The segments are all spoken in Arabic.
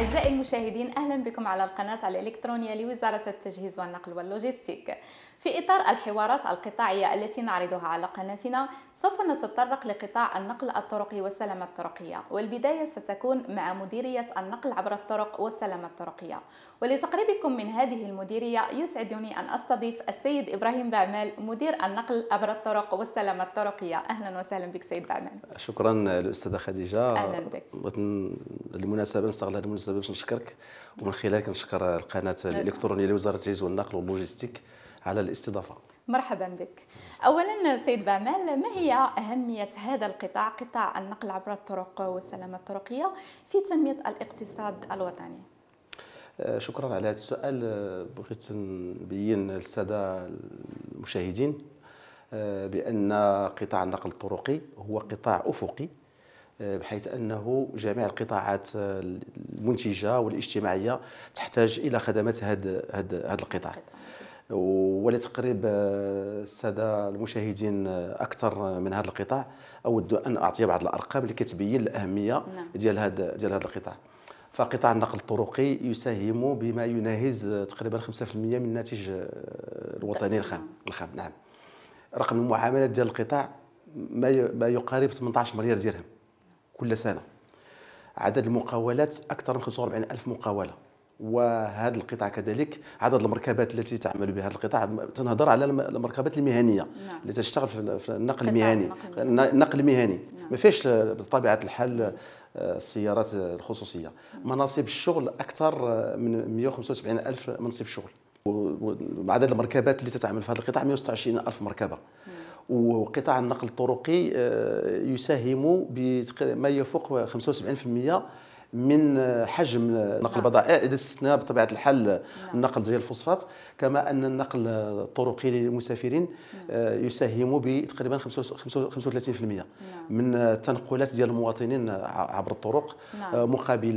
أعزائي المشاهدين أهلا بكم على القناة الإلكترونية لوزارة التجهيز والنقل واللوجستيك في إطار الحوارات القطاعية التي نعرضها على قناتنا سوف نتطرق لقطاع النقل الطرقي والسلامة الطرقية والبداية ستكون مع مديرية النقل عبر الطرق والسلامة الطرقية ولتقريبكم من هذه المديرية يسعدني أن أستضيف السيد إبراهيم بعمال مدير النقل عبر الطرق والسلامة الطرقية أهلا وسهلا بك سيد بعمال شكرا الأستاذة خديجة أهلا بك بالمناسبة نستغل هذه المناسبة باش نشكرك ومن خلالك نشكر القناة نعم. الإلكترونية لوزارة التجهيز والنقل واللوجيستيك على الاستضافه مرحبا بك اولا سيد بعمال ما هي اهميه هذا القطاع قطاع النقل عبر الطرق والسلامه الطرقيه في تنميه الاقتصاد الوطني أه، شكرا على هذا السؤال بغيت نبين للساده المشاهدين أه، بان قطاع النقل الطرقي هو قطاع افقي أه، بحيث انه جميع القطاعات المنتجه والاجتماعيه تحتاج الى خدمات هذا القطاع ولتقريب آه، الساده المشاهدين آه، اكثر آه، من هذا القطاع اود ان اعطي بعض الارقام اللي كتبين الاهميه نعم. ديال هذا ديال هذا القطاع فقطاع النقل الطرقي يساهم بما يناهز تقريبا 5% من الناتج الوطني الخام الخام نعم رقم المعاملات ديال القطاع ما يقارب 18 مليار درهم كل سنه عدد المقاولات اكثر من 45 الف مقاوله وهذا القطاع كذلك عدد المركبات التي تعمل بها القطاع تنهضر على المركبات المهنيه نعم. اللي تشتغل في النقل المهني النقل المهني نعم. ما فيش بطبيعه الحال آه، السيارات الخصوصيه نعم. مناصب الشغل اكثر آه، من 175 الف منصب شغل وعدد المركبات اللي تتعامل في هذا القطاع 126 الف مركبه نعم. وقطاع النقل الطرقي آه، يساهم بما يفوق 75% من حجم نقل نعم. البضائع اذا استثناء بطبيعه الحال نعم. النقل ديال الفوسفات كما ان النقل الطرقي للمسافرين نعم. آه، يساهم بتقريبا 35% من التنقلات ديال المواطنين عبر الطرق آه، مقابل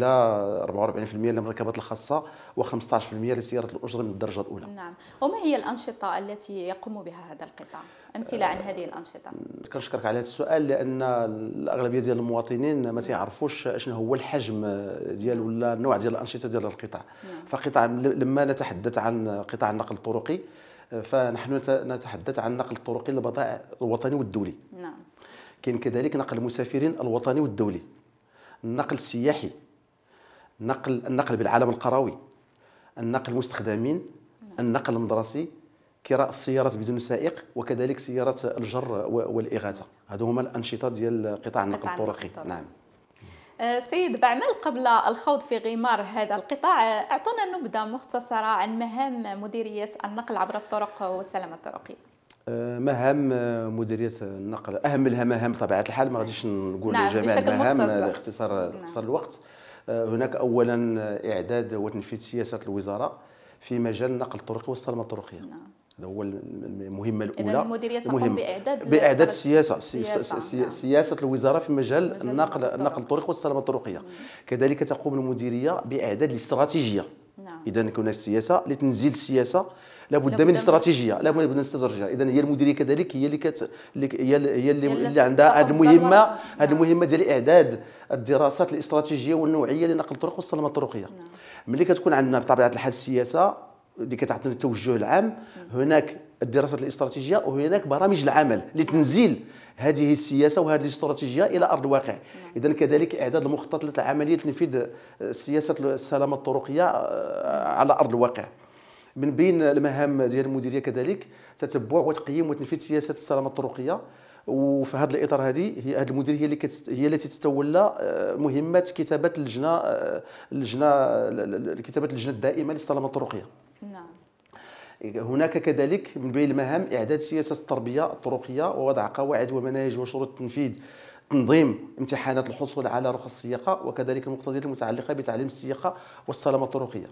44% للمركبات الخاصه و15% لسياره الاجره من الدرجه الاولى نعم وما هي الانشطه التي يقوم بها هذا القطاع امثله عن هذه الانشطه كنشكرك على هذا السؤال لان الاغلبيه ديال المواطنين ما تيعرفوش شنو هو الحجم ديال نعم. ولا النوع ديال الانشطه ديال القطاع نعم. فقطاع لما نتحدث عن قطاع النقل الطرقي آه، فنحن نتحدث عن النقل الطرقي للبضائع الوطني والدولي نعم كاين كذلك نقل المسافرين الوطني والدولي النقل السياحي نقل النقل بالعالم القروي النقل المستخدمين نعم. النقل المدرسي كراء السيارات بدون سائق وكذلك سيارات الجر والاغاثه هذو هما الانشطه ديال قطاع النقل الطرقي نعم آه، سيد بعمل قبل الخوض في غمار هذا القطاع اعطونا نبذه مختصره عن مهام مديريه النقل عبر الطرق والسلامه الطرقيه آه، مهام مديريه النقل اهم لها مهام بطبيعه الحال ما غاديش نقول نعم جميع المهام لاختصار نعم. الوقت آه، هناك اولا اعداد وتنفيذ سياسات الوزاره في مجال النقل الطرقي والسلامه الطرقيه نعم. هذا هو المهمه الاولى إذن المديريه تقوم باعداد باعداد السياسه سياسه, سياسة, سياسة الوزاره في مجال النقل النقل الطرق والسلامه الطرقيه كذلك تقوم المديريه باعداد الاستراتيجيه نعم. اذا كنا السياسه لتنزيل السياسه لابد من استراتيجيه لابد من استراتيجيه اذا هي المديريه كذلك هي اللي كت... هي اللي, اللي, اللي عندها هذه المهمه هذه نعم. المهمه ديال اعداد الدراسات الاستراتيجيه والنوعيه لنقل الطرق والسلامه الطرقيه نعم. ملي كتكون عندنا بطبيعه الحال السياسه اللي كتعطينا التوجه العام هناك الدراسات الاستراتيجيه وهناك برامج العمل لتنزيل هذه السياسه وهذه الاستراتيجيه الى ارض الواقع نعم. اذا كذلك اعداد المخطط لعمليه تنفيذ سياسه السلامه الطرقيه آه، على ارض الواقع من بين المهام ديال المديريه كذلك تتبع وتقييم وتنفيذ سياسه السلامه الطرقيه وفي هذا الاطار هذه هي هذه المديريه هي اللي هي التي تتولى آه، مهمه كتابه اللجنه آه، اللجنه كتابه اللجنه الدائمه للسلامه الطرقيه هناك كذلك من بين المهام اعداد سياسه التربيه الطرقيه ووضع قواعد ومناهج وشروط التنفيذ تنظيم امتحانات الحصول على رخص السياقه وكذلك المقتضيات المتعلقه بتعليم السياقه والسلامه الطرقيه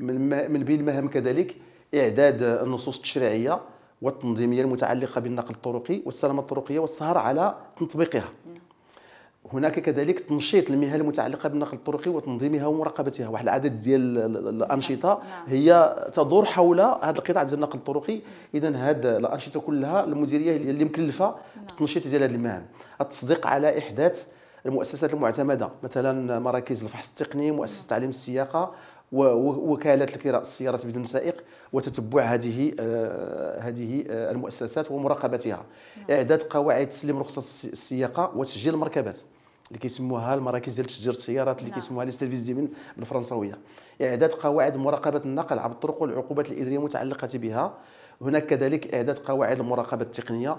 من بين المهام كذلك اعداد النصوص التشريعيه والتنظيميه المتعلقه بالنقل الطرقي والسلامه الطرقيه والسهر على تطبيقها هناك كذلك تنشيط المهن المتعلقه بالنقل الطرقي وتنظيمها ومراقبتها واحد العدد ديال الانشطه نعم. هي تدور حول هذا القطاع ديال النقل الطرقي اذا هاد الانشطه كلها المديريه اللي مكلفه نعم. بالتنشيط ديال هذه المهن التصديق على احداث المؤسسات المعتمده مثلا مراكز الفحص التقني مؤسسه نعم. تعليم السياقه ووكالات الكراء السيارات بدون سائق وتتبع هذه آه، هذه آه، المؤسسات ومراقبتها اعداد قواعد تسليم رخصه السياقه وتسجيل المركبات اللي كيسموها المراكز ديال تشجير السيارات اللي نعم. كيسموها لي سيرفيس دي بالفرنسويه اعداد قواعد مراقبه النقل عبر الطرق والعقوبات الاداريه المتعلقه بها هناك كذلك اعداد قواعد المراقبه التقنيه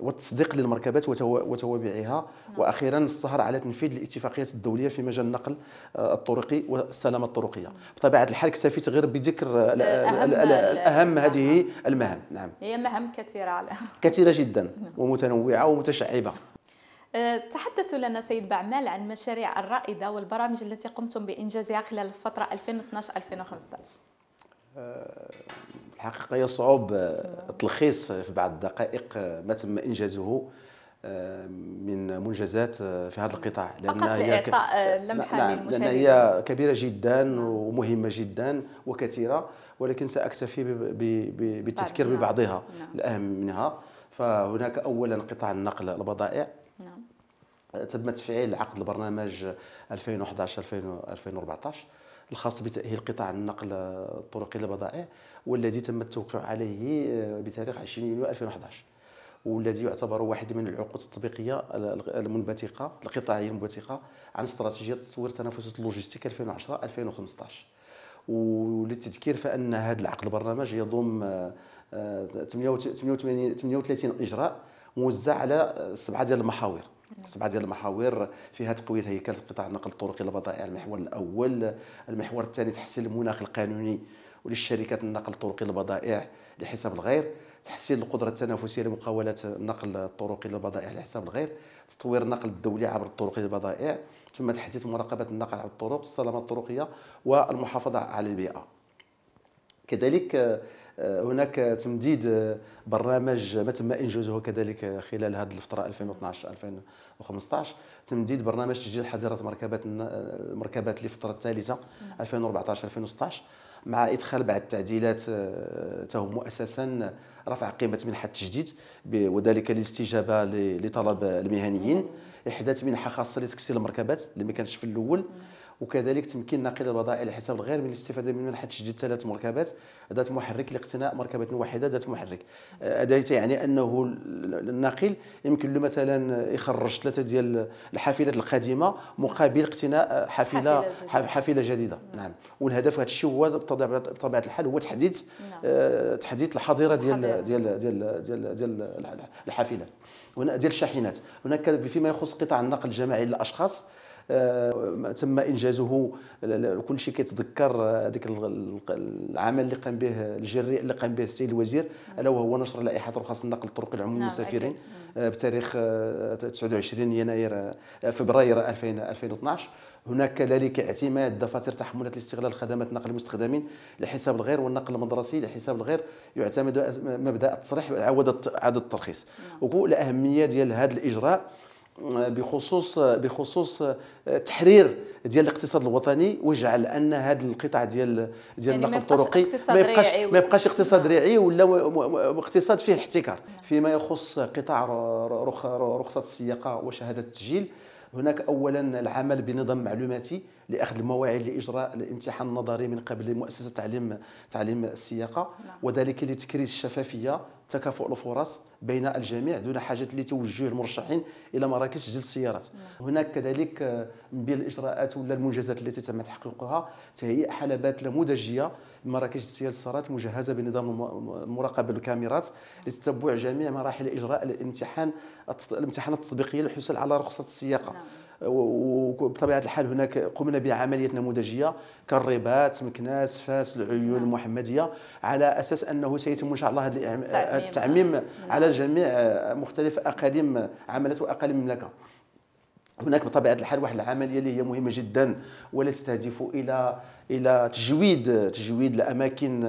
والتصديق للمركبات وتوابعها نعم. واخيرا السهر على تنفيذ الاتفاقيات الدوليه في مجال النقل آه، الطرقي والسلامه الطرقيه نعم. بطبيعه الحال اكتفيت غير بذكر الاهم أه، اهم هذه المهام نعم هي مهام كثيره على كثيره جدا ومتنوعه ومتشعبه أه، تحدث لنا سيد بعمال عن المشاريع الرائدة والبرامج التي قمتم بإنجازها خلال الفترة 2012-2015 أه، الحقيقة يصعب أه، التلخيص في بعض الدقائق ما تم إنجازه من منجزات في هذا القطاع لان فقط هي ك... لمحه نعم لان هي كبيره جدا ومهمه جدا وكثيره ولكن ساكتفي بالتذكير ببعضها نعم. الاهم منها فهناك اولا قطاع النقل البضائع نعم تم تفعيل عقد البرنامج 2011 2014 الخاص بتاهيل قطاع النقل الطرقي للبضائع والذي تم التوقيع عليه بتاريخ 20 يونيو 2011 والذي يعتبر واحد من العقود التطبيقيه المنبثقه القطاعيه المنبثقه عن استراتيجيه تطوير تنافسيه اللوجستيك 2010 2015 وللتذكير فان هذا العقد البرنامج يضم 38 آه، اجراء موزع على سبعه ديال المحاور سبعه ديال المحاور فيها تقويه هيكله قطاع النقل الطرقي للبضائع المحور الاول المحور الثاني تحسين المناخ القانوني وللشركات النقل الطرقي للبضائع لحساب الغير تحسين القدره التنافسيه لمقاولات النقل الطرقي للبضائع لحساب الغير تطوير النقل الدولي عبر الطرق للبضائع ثم تحديث مراقبه النقل على الطرق السلامه الطرقيه والمحافظه على البيئه كذلك آه، هناك تمديد آه، برنامج ما تم انجازه كذلك خلال هذه الفتره 2012 2015 تمديد برنامج تسجيل حظيره مركبات المركبات للفتره الثالثه 2014 2016 مع ادخال بعض التعديلات آه، تهم اساسا رفع قيمه منحه التجديد وذلك للاستجابه لطلب المهنيين احداث منحه خاصه لتكسير المركبات اللي ما كانتش في الاول وكذلك تمكين ناقل البضائع على حساب الغير من الاستفاده من منحه تشجيد ثلاث مركبات ذات محرك لاقتناء مركبه واحده ذات محرك هذا أه، يعني انه الناقل يمكن له مثلا يخرج ثلاثه ديال الحافلات القديمه مقابل اقتناء حافله حافله جديده, حافلة جديدة. نعم. نعم والهدف هذا الشيء هو بطبيعه الحال هو تحديث نعم. أه، تحديث الحظيره ديال ديال ديال ديال, ديال الحافلات هنا ديال الشاحنات هناك فيما يخص قطاع النقل الجماعي للاشخاص آه، تم انجازه كل شيء كيتذكر آه، هذيك العمل اللي قام به الجري اللي قام به السيد الوزير الا وهو نشر لائحه رخص النقل الطرقي العمومي نعم، للمسافرين آه، بتاريخ 29 يناير فبراير 2012 هناك كذلك اعتماد دفاتر تحملات لاستغلال خدمات نقل المستخدمين لحساب الغير والنقل المدرسي لحساب الغير يعتمد مبدا التصريح وعوده عدد الترخيص نعم. ولا اهميه ديال هذا الاجراء بخصوص بخصوص تحرير ديال الاقتصاد الوطني وجعل ان هذا القطاع ديال ديال يعني النقل الطرقي ما يبقاش ما يبقاش اقتصاد نعم. ريعي ولا اقتصاد فيه الاحتكار نعم. فيما يخص قطاع رخصه السياقه وشهاده التسجيل هناك اولا العمل بنظام معلوماتي لاخذ المواعيد لاجراء الامتحان النظري من قبل مؤسسه تعليم تعليم السياقه نعم. وذلك لتكريس الشفافيه تكافؤ الفرص بين الجميع دون حاجه لتوجه المرشحين الى مراكز تسجيل السيارات نعم. هناك كذلك آه، من بين الاجراءات ولا المنجزات التي تم تحقيقها تهيئ حلبات نموذجيه لمراكز تسجيل السيارات المجهزه بنظام المراقبه بالكاميرات لتتبع جميع مراحل اجراء الامتحان الامتحانات التطبيقيه للحصول على رخصه السياقه نعم. وبطبيعه الحال هناك قمنا بعمليه نموذجيه كالرباط مكناس فاس العيون نعم. المحمديه على اساس انه سيتم ان شاء الله هذا التعميم نعم. على جميع مختلف اقاليم عملات واقاليم المملكه هناك بطبيعه الحال واحد العمليه اللي هي مهمه جدا ولا تستهدف الى الى تجويد تجويد الاماكن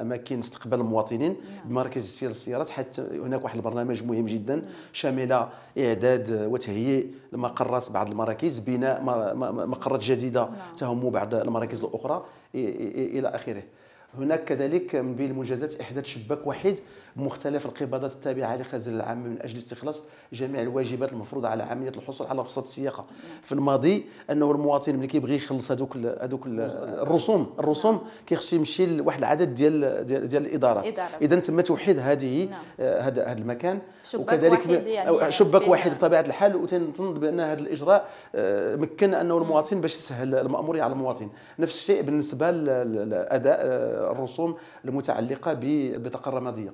اماكن استقبال المواطنين نعم. بمراكز سير السيارات حتى هناك واحد البرنامج مهم جدا شامل اعداد وتهيئ المقرات بعض المراكز بناء مقرات جديده نعم. تهم بعض المراكز الاخرى الى اخره هناك كذلك من بين المنجزات احداث شباك وحيد مختلف القبضات التابعه لخزنه العام من اجل استخلاص جميع الواجبات المفروضه على عمليه الحصول على رخصه السياقه في الماضي انه المواطن ملي كيبغي يخلص هذوك هذوك الرسوم الرسوم نعم. كيخصو يمشي لواحد العدد ديال ديال, ديال الادارات اذا تم توحيد هذه نعم. آه، هذا هذا المكان وكذلك يعني, يعني شباك واحد يعني. بطبيعه الحال وتنظن بان هذا الاجراء آه، مكن انه نعم. المواطن باش يسهل الماموريه على المواطن نفس الشيء بالنسبه لاداء آه، الرسوم المتعلقه بالبطاقه الرماديه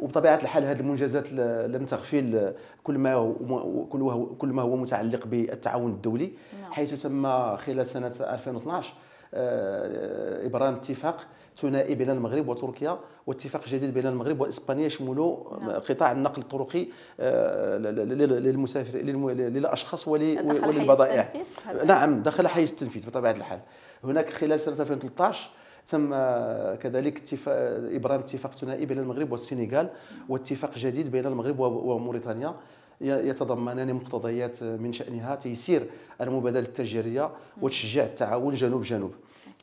وبطبيعه الحال هذه المنجزات لم تغفل كل ما هو كل ما هو متعلق بالتعاون الدولي نعم. حيث تم خلال سنه 2012 ابرام اتفاق ثنائي بين المغرب وتركيا واتفاق جديد بين المغرب واسبانيا يشمل نعم. قطاع النقل الطرقي آه، للمسافر للاشخاص وللبضائع نعم دخل حيز التنفيذ بطبيعه الحال هناك خلال سنه 2013 تم آه، كذلك اتفاق آه، ابرام اتفاق ثنائي بين المغرب والسنغال واتفاق جديد بين المغرب وموريتانيا يتضمنان مقتضيات من شأنها تيسير المبادلة التجارية وتشجيع التعاون جنوب جنوب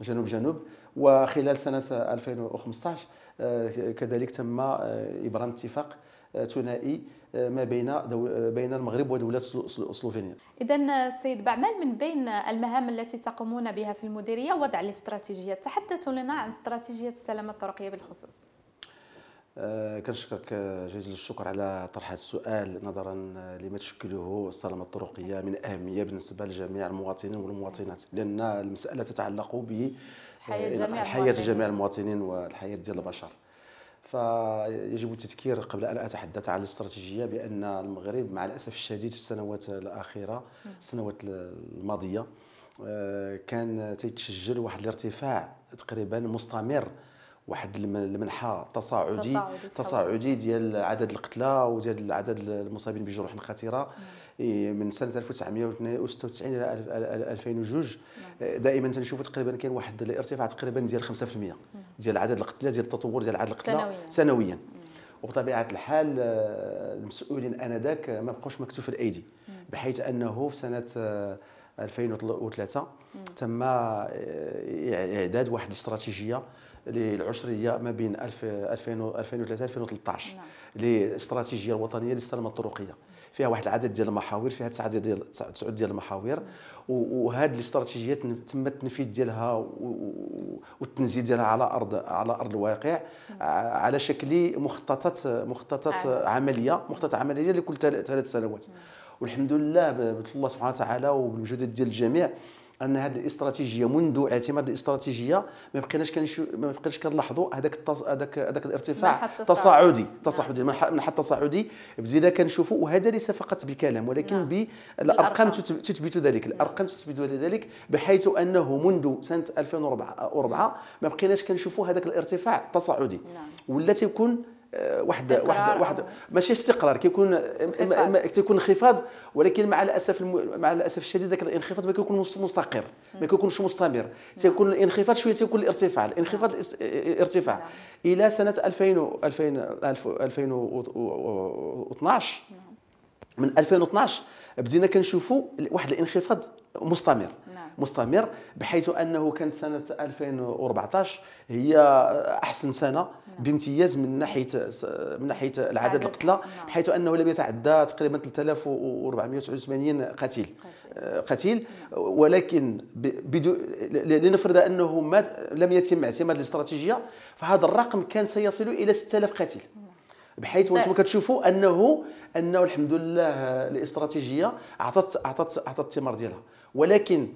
جنوب جنوب وخلال سنة 2015 آه، كذلك تم إبرام اتفاق ثنائي آه، ما بين آه، بين المغرب ودوله سلوفينيا. اذا السيد بعمل من بين المهام التي تقومون بها في المديريه وضع الاستراتيجيه، تحدثوا لنا عن استراتيجيه السلامه الطرقيه بالخصوص. آه، كنشكرك جزيل الشكر على طرح هذا السؤال نظرا لما تشكله السلامه الطرقيه من اهميه بالنسبه لجميع المواطنين والمواطنات لان المساله تتعلق ب حياه جميع المواطنين والحياه ديال البشر. فيجب التذكير قبل ان اتحدث عن الاستراتيجيه بان المغرب مع الاسف الشديد في السنوات الاخيره السنوات الماضيه آه، كان تيتسجل واحد الارتفاع تقريبا مستمر واحد المنحى تصاعدي تصاعدي, تصاعدي ديال عدد القتلى وديال عدد المصابين بجروح خطيره نعم. من سنه 1996 الى 2002 نعم. آه، دائما تنشوفوا تقريبا كاين واحد الارتفاع تقريبا ديال 5% نعم. ديال عدد القتلى ديال التطور ديال عدد القتلى سنويا, سنويا. وبطبيعه الحال آه، المسؤولين انذاك ما بقوش مكتوف الايدي بحيث انه في سنه آه، 2003 تم آه، اعداد واحد الاستراتيجيه للعشريه ما بين 2003 2013 الاستراتيجيه الوطنيه للسلامه الطرقيه فيها واحد العدد ديال المحاور فيها تسعه ديال تسعه ديال المحاور وهذه الاستراتيجيه تم التنفيذ ديالها والتنزيل ديالها على ارض على ارض الواقع نعم. على شكل مخططات مخططات عمليه مخططات عمليه لكل ثلاث سنوات نعم. والحمد لله بفضل الله سبحانه وتعالى وبالمجهود ديال الجميع ان هذه الاستراتيجيه منذ اعتماد الاستراتيجيه ما بقيناش كنشو ما بقيناش كنلاحظوا هذاك هذاك هذاك الارتفاع التصاعدي التصاعدي المنحى نعم. التصاعدي بدينا كنشوفوا وهذا ليس فقط بكلام ولكن نعم. بالارقام تثبت ذلك الارقام تثبت ذلك بحيث انه منذ سنه 2004 ما بقيناش كنشوفوا هذاك الارتفاع التصاعدي نعم. ولا تيكون واحد واحد واحد ماشي استقرار كيكون كيكون انخفاض ولكن مع الاسف الم... مع الاسف الشديد ذاك الانخفاض ما كيكون مستقر ما كيكونش مستمر تيكون الانخفاض شويه تيكون الارتفاع الانخفاض الارتفاع الى سنه 2000 2000 2012 من 2012 بدينا كنشوفوا واحد الانخفاض مستمر نعم. مستمر بحيث انه كانت سنه 2014 هي احسن سنه نعم. بامتياز من ناحيه من ناحيه العدد القتلى نعم. بحيث انه لم يتعدى تقريبا 3489 قتيل نعم. قتيل نعم. ولكن بدو لنفرض انه ما لم يتم اعتماد الاستراتيجيه فهذا الرقم كان سيصل الى 6000 قتيل نعم. بحيث وانتم طيب. كتشوفوا انه انه الحمد لله الاستراتيجيه عطات عطات عطات الثمار ديالها ولكن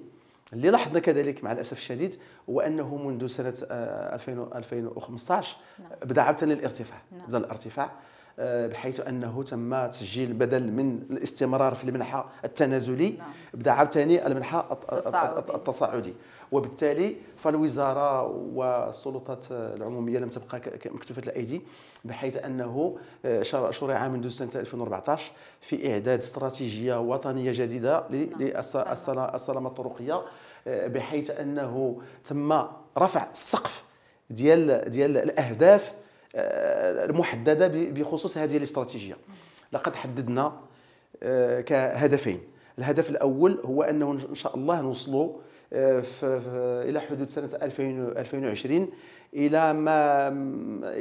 اللي لاحظنا كذلك مع الاسف الشديد هو انه منذ سنه 2015 بدا عاوتاني الارتفاع نعم. بدا الارتفاع آه، بحيث انه تم تسجيل بدل من الاستمرار في المنحه التنازلي نعم. بدا عاوتاني المنحه التصاعدي. التصاعدي وبالتالي فالوزاره والسلطات العموميه لم تبقى مكتوفه الايدي بحيث انه آه، شرع منذ سنه 2014 في اعداد استراتيجيه وطنيه جديده للسلامه نعم. نعم. الطرقيه آه، بحيث انه تم رفع السقف ديال ديال الاهداف آه، محدده بخصوص هذه الاستراتيجيه لقد حددنا آه، كهدفين الهدف الاول هو انه ان شاء الله نوصلوا الى حدود سنه 2020 الى ما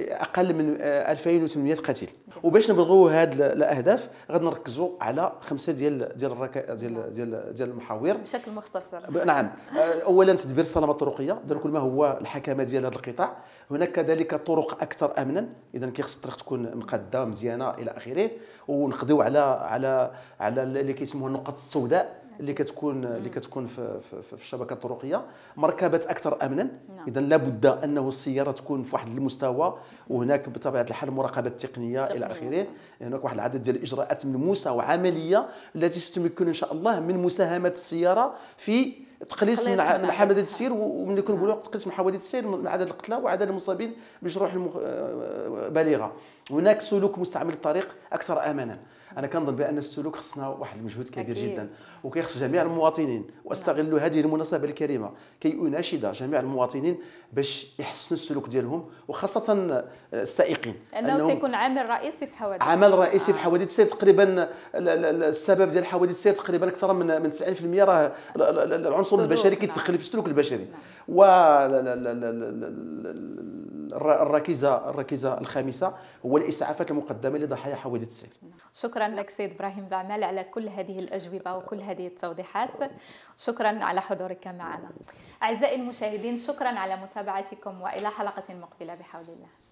اقل من 2800 قتيل وباش نبلغوا هاد الاهداف غادي نركزوا على خمسه ديال ديال نعم. ديال ديال ديال المحاور بشكل مختصر نعم أه، اولا تدبير السلامه الطرقيه دار كل ما هو الحكمه ديال هذا القطاع هناك كذلك طرق اكثر امنا اذا كيخص الطريق تكون مقاده مزيانه الى اخره ونقضيو على على على اللي كيسموه النقط السوداء اللي كتكون اللي كتكون في, في, في الشبكه الطرقيه مركبات اكثر امنا نعم. اذا لابد انه السياره تكون في واحد المستوى وهناك بطبيعه الحال مراقبه التقنيه الى اخره هناك واحد العدد ديال الاجراءات ملموسه وعمليه التي ستمكن ان شاء الله من مساهمه السياره في تقليص من حوادث السير وملي كنقولوا نعم. تقليص من حوادث السير من عدد القتلى وعدد المصابين بجروح المخ... آه، آه، بالغه هناك سلوك مستعمل الطريق اكثر امانا انا كنظن بان السلوك خصنا واحد المجهود كبير أكيد. جدا وكيخص جميع المواطنين واستغل هذه المناسبه الكريمه كي اناشد جميع المواطنين باش يحسنوا السلوك ديالهم وخاصه السائقين انه تيكون عامل رئيسي في حوادث عامل رئيسي آه. في حوادث السير تقريبا السبب ديال حوادث السير تقريبا اكثر من من 90% راه العنصر البشري كيتدخل في السلوك البشري و الركيزه الركيزه الخامسه هو الاسعافات المقدمه لضحايا حوادث السير شكرا لك سيد ابراهيم بعمال على كل هذه الاجوبه وكل هذه التوضيحات شكرا على حضورك معنا اعزائي المشاهدين شكرا على متابعتكم والى حلقه مقبله بحول الله